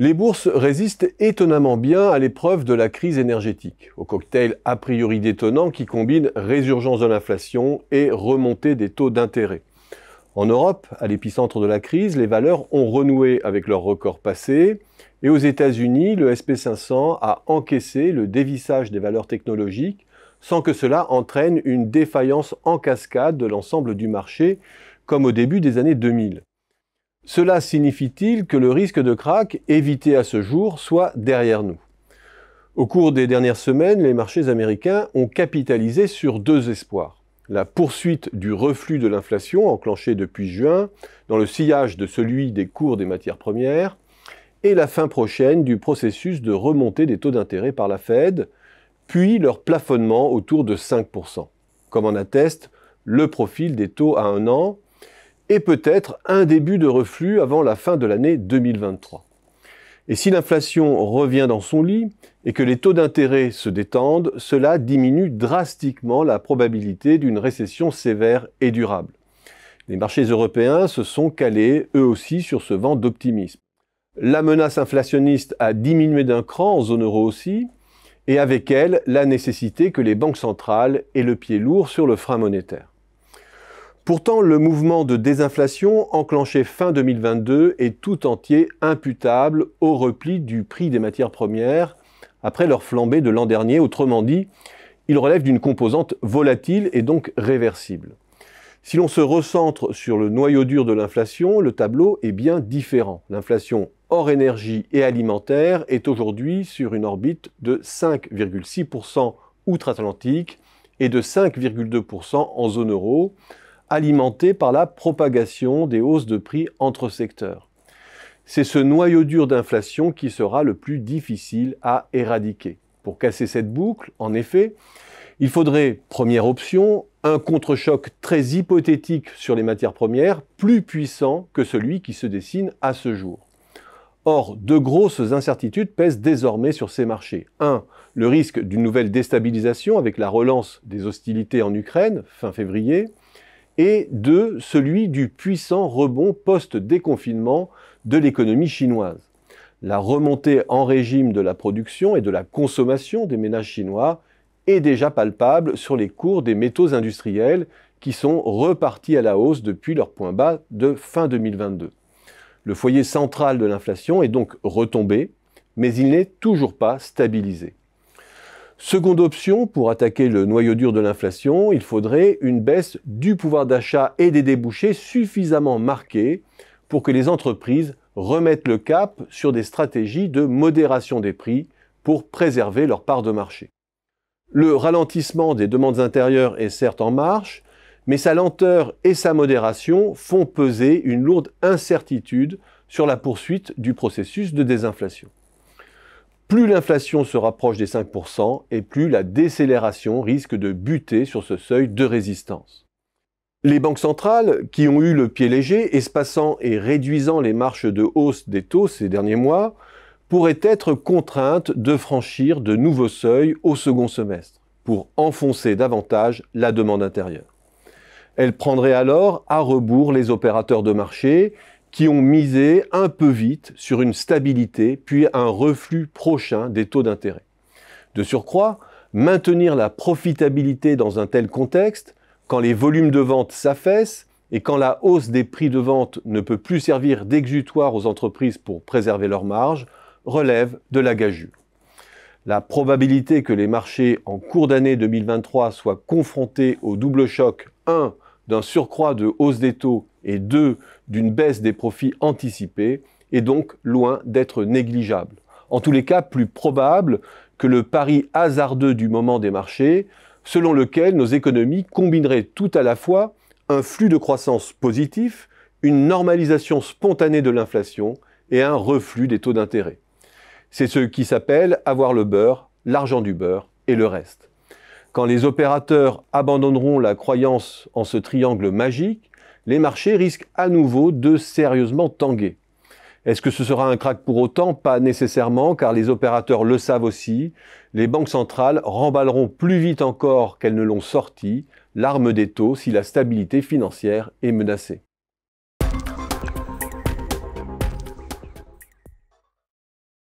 Les bourses résistent étonnamment bien à l'épreuve de la crise énergétique, au cocktail a priori détonnant qui combine résurgence de l'inflation et remontée des taux d'intérêt. En Europe, à l'épicentre de la crise, les valeurs ont renoué avec leurs records passés. et aux États-Unis, le SP500 a encaissé le dévissage des valeurs technologiques sans que cela entraîne une défaillance en cascade de l'ensemble du marché comme au début des années 2000. Cela signifie-t-il que le risque de crack évité à ce jour soit derrière nous Au cours des dernières semaines, les marchés américains ont capitalisé sur deux espoirs. La poursuite du reflux de l'inflation enclenché depuis juin, dans le sillage de celui des cours des matières premières, et la fin prochaine du processus de remontée des taux d'intérêt par la Fed, puis leur plafonnement autour de 5%, comme en atteste le profil des taux à un an, et peut-être un début de reflux avant la fin de l'année 2023. Et si l'inflation revient dans son lit et que les taux d'intérêt se détendent, cela diminue drastiquement la probabilité d'une récession sévère et durable. Les marchés européens se sont calés eux aussi sur ce vent d'optimisme. La menace inflationniste a diminué d'un cran en zone euro aussi, et avec elle la nécessité que les banques centrales aient le pied lourd sur le frein monétaire. Pourtant, le mouvement de désinflation enclenché fin 2022 est tout entier imputable au repli du prix des matières premières après leur flambée de l'an dernier. Autrement dit, il relève d'une composante volatile et donc réversible. Si l'on se recentre sur le noyau dur de l'inflation, le tableau est bien différent. L'inflation hors énergie et alimentaire est aujourd'hui sur une orbite de 5,6% outre-Atlantique et de 5,2% en zone euro, alimenté par la propagation des hausses de prix entre secteurs. C'est ce noyau dur d'inflation qui sera le plus difficile à éradiquer. Pour casser cette boucle, en effet, il faudrait, première option, un contre-choc très hypothétique sur les matières premières, plus puissant que celui qui se dessine à ce jour. Or, de grosses incertitudes pèsent désormais sur ces marchés. 1. Le risque d'une nouvelle déstabilisation avec la relance des hostilités en Ukraine fin février et de celui du puissant rebond post-déconfinement de l'économie chinoise. La remontée en régime de la production et de la consommation des ménages chinois est déjà palpable sur les cours des métaux industriels qui sont repartis à la hausse depuis leur point bas de fin 2022. Le foyer central de l'inflation est donc retombé, mais il n'est toujours pas stabilisé. Seconde option, pour attaquer le noyau dur de l'inflation, il faudrait une baisse du pouvoir d'achat et des débouchés suffisamment marqués pour que les entreprises remettent le cap sur des stratégies de modération des prix pour préserver leur part de marché. Le ralentissement des demandes intérieures est certes en marche, mais sa lenteur et sa modération font peser une lourde incertitude sur la poursuite du processus de désinflation. Plus l'inflation se rapproche des 5% et plus la décélération risque de buter sur ce seuil de résistance. Les banques centrales, qui ont eu le pied léger, espaçant et réduisant les marches de hausse des taux ces derniers mois, pourraient être contraintes de franchir de nouveaux seuils au second semestre pour enfoncer davantage la demande intérieure. Elles prendraient alors à rebours les opérateurs de marché qui ont misé un peu vite sur une stabilité puis un reflux prochain des taux d'intérêt. De surcroît, maintenir la profitabilité dans un tel contexte, quand les volumes de vente s'affaissent et quand la hausse des prix de vente ne peut plus servir d'exutoire aux entreprises pour préserver leurs marges, relève de la gageure. La probabilité que les marchés en cours d'année 2023 soient confrontés au double choc 1 d'un surcroît de hausse des taux et deux, d'une baisse des profits anticipés, est donc loin d'être négligeable. En tous les cas, plus probable que le pari hasardeux du moment des marchés, selon lequel nos économies combineraient tout à la fois un flux de croissance positif, une normalisation spontanée de l'inflation et un reflux des taux d'intérêt. C'est ce qui s'appelle avoir le beurre, l'argent du beurre et le reste. Quand les opérateurs abandonneront la croyance en ce triangle magique, les marchés risquent à nouveau de sérieusement tanguer. Est-ce que ce sera un crack pour autant Pas nécessairement, car les opérateurs le savent aussi. Les banques centrales remballeront plus vite encore qu'elles ne l'ont sorti l'arme des taux si la stabilité financière est menacée.